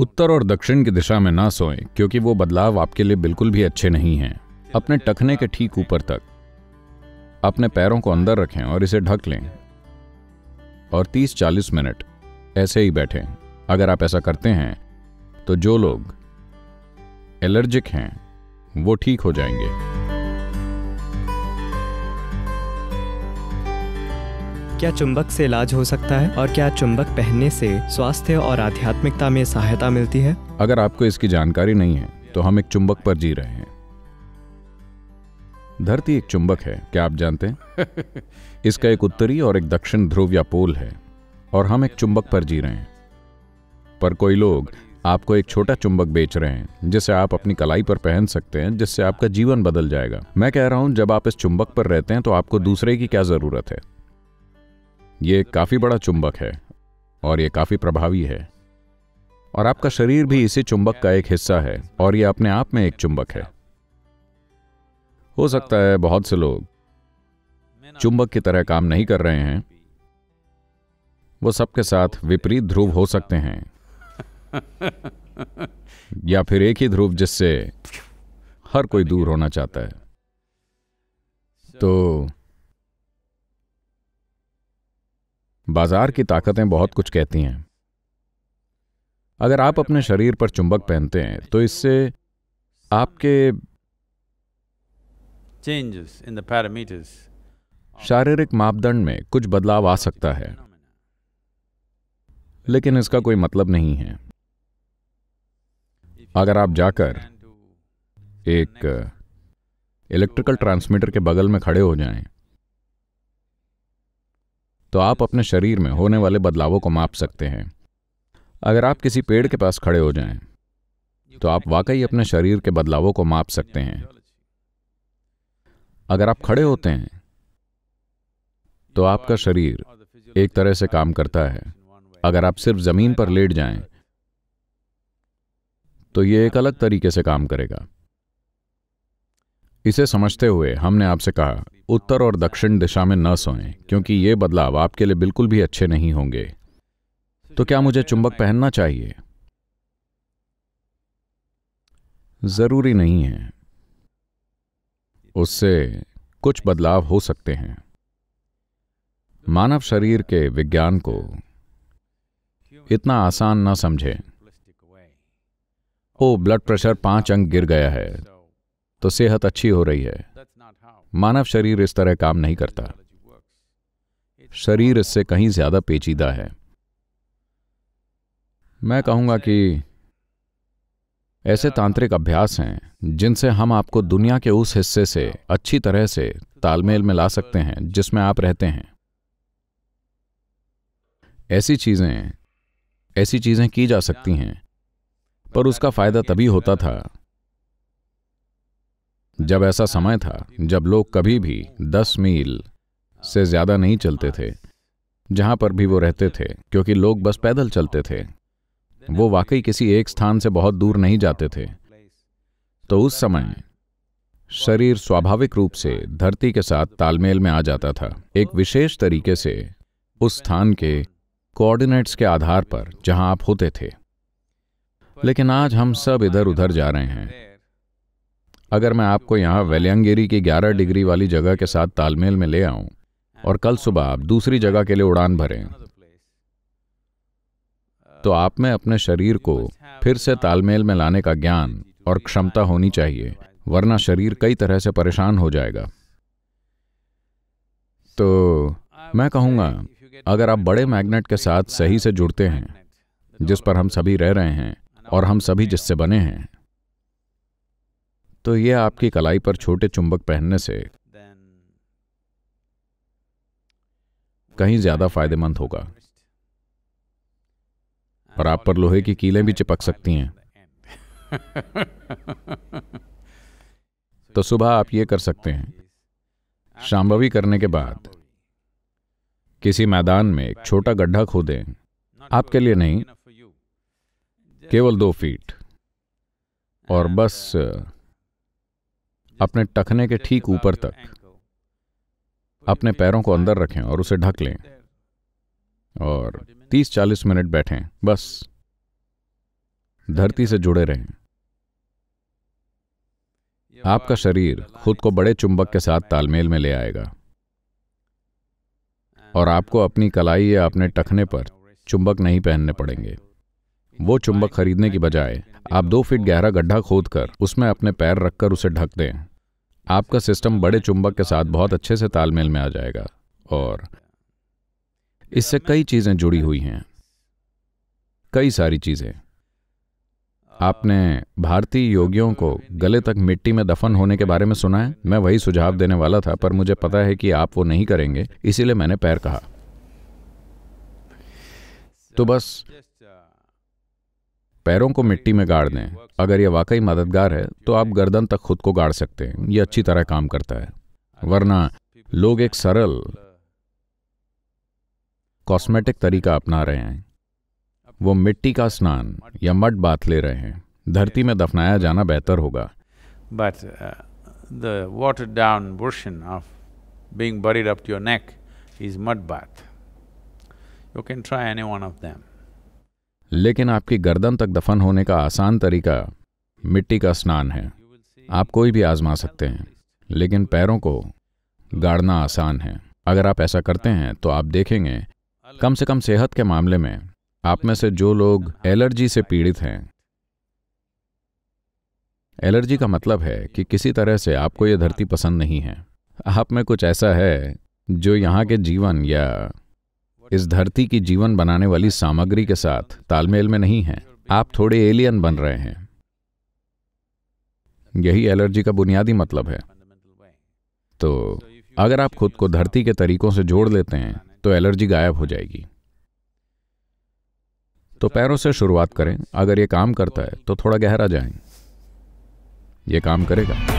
उत्तर और दक्षिण की दिशा में ना सोएं क्योंकि वो बदलाव आपके लिए बिल्कुल भी अच्छे नहीं हैं अपने टखने के ठीक ऊपर तक अपने पैरों को अंदर रखें और इसे ढक लें और 30-40 मिनट ऐसे ही बैठें अगर आप ऐसा करते हैं तो जो लोग एलर्जिक हैं वो ठीक हो जाएंगे क्या चुंबक से इलाज हो सकता है और क्या चुंबक पहनने से स्वास्थ्य और आध्यात्मिकता में सहायता मिलती है अगर आपको इसकी जानकारी नहीं है तो हम एक चुंबक पर जी रहे हैं धरती एक चुंबक है क्या आप जानते हैं इसका एक उत्तरी और एक दक्षिण ध्रुव या पोल है और हम एक चुंबक पर जी रहे हैं पर कोई लोग आपको एक छोटा चुंबक बेच रहे हैं जिसे आप अपनी कलाई पर पहन सकते हैं जिससे आपका जीवन बदल जाएगा मैं कह रहा हूं जब आप इस चुंबक पर रहते हैं तो आपको दूसरे की क्या जरूरत है ये काफ़ी बड़ा चुंबक है और ये काफ़ी प्रभावी है और आपका शरीर भी इसी चुंबक का एक हिस्सा है और ये अपने आप में एक चुंबक है हो सकता है बहुत से लोग चुंबक की तरह काम नहीं कर रहे हैं वो सबके साथ विपरीत ध्रुव हो सकते हैं या फिर एक ही ध्रुव जिससे हर कोई दूर होना चाहता है तो बाजार की ताकतें बहुत कुछ कहती हैं अगर आप अपने शरीर पर चुंबक पहनते हैं तो इससे आपके चेंजेस इन द पैरामीटर्स शारीरिक मापदंड में कुछ बदलाव आ सकता है लेकिन इसका कोई मतलब नहीं है अगर आप जाकर एक इलेक्ट्रिकल ट्रांसमीटर के बगल में खड़े हो जाएं तो आप अपने शरीर में होने वाले बदलावों को माप सकते हैं अगर आप किसी पेड़ के पास खड़े हो जाएं, तो आप वाकई अपने शरीर के बदलावों को माप सकते हैं अगर आप खड़े होते हैं तो आपका शरीर एक तरह से काम करता है अगर आप सिर्फ जमीन पर लेट जाएं, तो यह एक अलग तरीके से काम करेगा इसे समझते हुए हमने आपसे कहा उत्तर और दक्षिण दिशा में न सोएं क्योंकि ये बदलाव आपके लिए बिल्कुल भी अच्छे नहीं होंगे तो क्या मुझे चुंबक पहनना चाहिए जरूरी नहीं है उससे कुछ बदलाव हो सकते हैं मानव शरीर के विज्ञान को इतना आसान ना समझे ओ ब्लड प्रेशर पांच अंक गिर गया है तो सेहत अच्छी हो रही है मानव शरीर इस तरह काम नहीं करता शरीर इससे कहीं ज्यादा पेचीदा है मैं कहूंगा कि ऐसे तांत्रिक अभ्यास हैं जिनसे हम आपको दुनिया के उस हिस्से से अच्छी तरह से तालमेल में ला सकते हैं जिसमें आप रहते हैं ऐसी चीजें ऐसी चीजें की जा सकती हैं पर उसका फायदा तभी होता था जब ऐसा समय था जब लोग कभी भी दस मील से ज़्यादा नहीं चलते थे जहां पर भी वो रहते थे क्योंकि लोग बस पैदल चलते थे वो वाकई किसी एक स्थान से बहुत दूर नहीं जाते थे तो उस समय शरीर स्वाभाविक रूप से धरती के साथ तालमेल में आ जाता था एक विशेष तरीके से उस स्थान के कोऑर्डिनेट्स के आधार पर जहां आप होते थे लेकिन आज हम सब इधर उधर जा रहे हैं अगर मैं आपको यहाँ वेलियांगेरी की 11 डिग्री वाली जगह के साथ तालमेल में ले आऊं और कल सुबह आप दूसरी जगह के लिए उड़ान भरें तो आप में अपने शरीर को फिर से तालमेल में लाने का ज्ञान और क्षमता होनी चाहिए वरना शरीर कई तरह से परेशान हो जाएगा तो मैं कहूंगा अगर आप बड़े मैग्नेट के साथ सही से जुड़ते हैं जिस पर हम सभी रह रहे हैं और हम सभी जिससे बने हैं तो यह आपकी कलाई पर छोटे चुंबक पहनने से कहीं ज्यादा फायदेमंद होगा और आप पर लोहे की कीलें भी चिपक सकती हैं तो सुबह आप ये कर सकते हैं शाम्भवी करने के बाद किसी मैदान में एक छोटा गड्ढा खोदें आपके लिए नहीं केवल दो फीट और बस uh, अपने टखने के ठीक ऊपर तक अपने पैरों को अंदर रखें और उसे ढक लें और 30-40 मिनट बैठें बस धरती से जुड़े रहें आपका शरीर खुद को बड़े चुंबक के साथ तालमेल में ले आएगा और आपको अपनी कलाई या अपने टखने पर चुंबक नहीं पहनने पड़ेंगे वो चुंबक खरीदने की बजाय आप दो फीट गहरा गड्ढा खोद कर उसमें अपने पैर रखकर उसे ढक दें आपका सिस्टम बड़े चुंबक के साथ बहुत अच्छे से तालमेल में आ जाएगा और इससे कई चीज़ें जुड़ी हुई हैं कई सारी चीज़ें आपने भारतीय योगियों को गले तक मिट्टी में दफन होने के बारे में सुना है मैं वही सुझाव देने वाला था पर मुझे पता है कि आप वो नहीं करेंगे इसीलिए मैंने पैर कहा तो बस पैरों को मिट्टी में गाड़ दें अगर यह वाकई मददगार है तो आप गर्दन तक खुद को गाड़ सकते हैं यह अच्छी तरह काम करता है वरना लोग एक सरल कॉस्मेटिक तरीका अपना रहे हैं वो मिट्टी का स्नान या मट बात ले रहे हैं धरती में दफनाया जाना बेहतर होगा but the water down version of being buried up to your neck is mud bath you can try any one of them लेकिन आपकी गर्दन तक दफन होने का आसान तरीका मिट्टी का स्नान है आप कोई भी आजमा सकते हैं लेकिन पैरों को गाड़ना आसान है अगर आप ऐसा करते हैं तो आप देखेंगे कम से कम सेहत के मामले में आप में से जो लोग एलर्जी से पीड़ित हैं एलर्जी का मतलब है कि किसी तरह से आपको यह धरती पसंद नहीं है आप में कुछ ऐसा है जो यहाँ के जीवन या इस धरती की जीवन बनाने वाली सामग्री के साथ तालमेल में नहीं है आप थोड़े एलियन बन रहे हैं यही एलर्जी का बुनियादी मतलब है तो अगर आप खुद को धरती के तरीकों से जोड़ लेते हैं तो एलर्जी गायब हो जाएगी तो पैरों से शुरुआत करें अगर ये काम करता है तो थोड़ा गहरा जाएं। ये काम करेगा